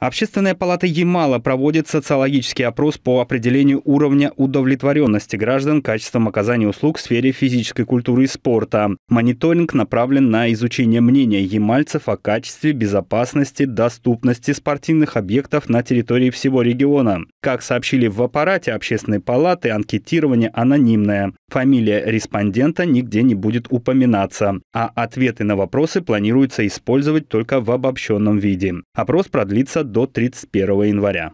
Общественная палата Ямала проводит социологический опрос по определению уровня удовлетворенности граждан качеством оказания услуг в сфере физической культуры и спорта. Мониторинг направлен на изучение мнения ямальцев о качестве, безопасности, доступности спортивных объектов на территории всего региона. Как сообщили в аппарате общественной палаты, анкетирование анонимное. Фамилия респондента нигде не будет упоминаться, а ответы на вопросы планируется использовать только в обобщенном виде. Опрос продлится до 31 января.